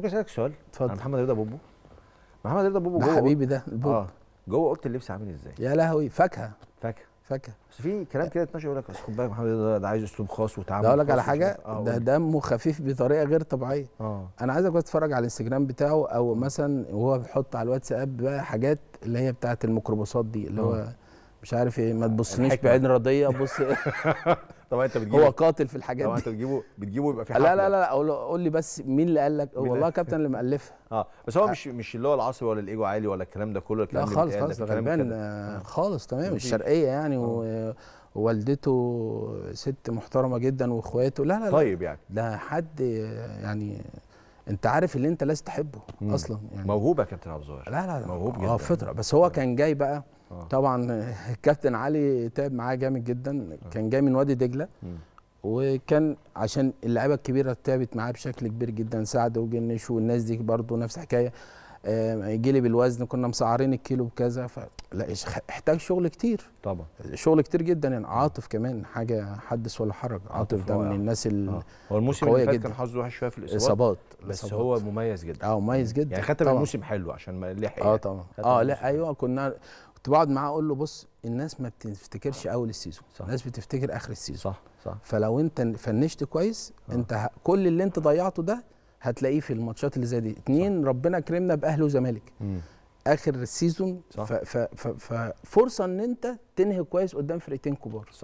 ممكن اسالك سؤال اتفضل محمد رضا بوبو محمد رضا بوبو ده حبيبي ده البوب اه جوه اوضه اللبس عامل ازاي؟ يا لهوي فاكهه فاكهه فاكهه بس في كلام كده اتنشر يقول لك خد بالك محمد رضا ده عايز اسلوب خاص وتعامل اقول لك على حاجه آه، ده دمه خفيف بطريقه غير طبيعيه اه انا عايزك تتفرج على الانستجرام بتاعه او مثلا وهو بيحط على الواتساب بقى حاجات اللي هي بتاعه الميكروباصات دي اللي آه. هو مش عارف ايه ما تبصنيش بعين رضيه بص طبعا انت بتجيبه هو قاتل في الحاجات دي طبعا انت بتجيبه بتجيبه يبقى في حاجه لا لا لا قول لي بس مين اللي قال لك والله كابتن اللي مالفها اه بس هو مش مش اللي هو العصبي ولا الايجو عالي ولا الكلام ده كله الكلام لا خالص خالص غلبان آه، اه. خالص تمام الشرقيه يعني اه. ووالدته ست محترمه جدا واخواته لا لا لا طيب يعني ده حد يعني انت عارف اللي انت لازم تحبه اصلا يعني موهوبه يا كابتن عبد الظاهر لا لا موهوب جدا اه فطره بس هو كان جاي بقى أوه. طبعا الكابتن علي تعب معاه جامد جدا آه. كان جاي من وادي دجله وكان عشان اللعيبه الكبيره تعبت معاه بشكل كبير جدا سعد وجنش والناس دي برده نفس الحكايه آه، جيلي بالوزن كنا مسعرين الكيلو بكذا فلا احتاج شغل كتير طبعا شغل كتير جدا يعني عاطف كمان حاجه حدث ولا حرج عاطف ده من الناس آه. هو الموسم اللي فات كان حظه وحش شويه في الاصابات اصابات بس إصابات. هو مميز جدا اه مميز يعني جدا يعني ختم الموسم حلو عشان ما لحق اه يعني. طبعا اه لا ايوه كنا كنت بقعد معاه اقول له بص الناس ما بتفتكرش اول السيزون صح. الناس بتفتكر اخر السيزون صح صح فلو انت فنشت كويس صح. آه. انت ه... كل اللي انت ضيعته ده هتلاقيه في الماتشات اللي زي دي اتنين صح. ربنا كرمنا باهلي وزمالك اخر السيزون ففرصه ان انت تنهي كويس قدام فرقتين كبار صح.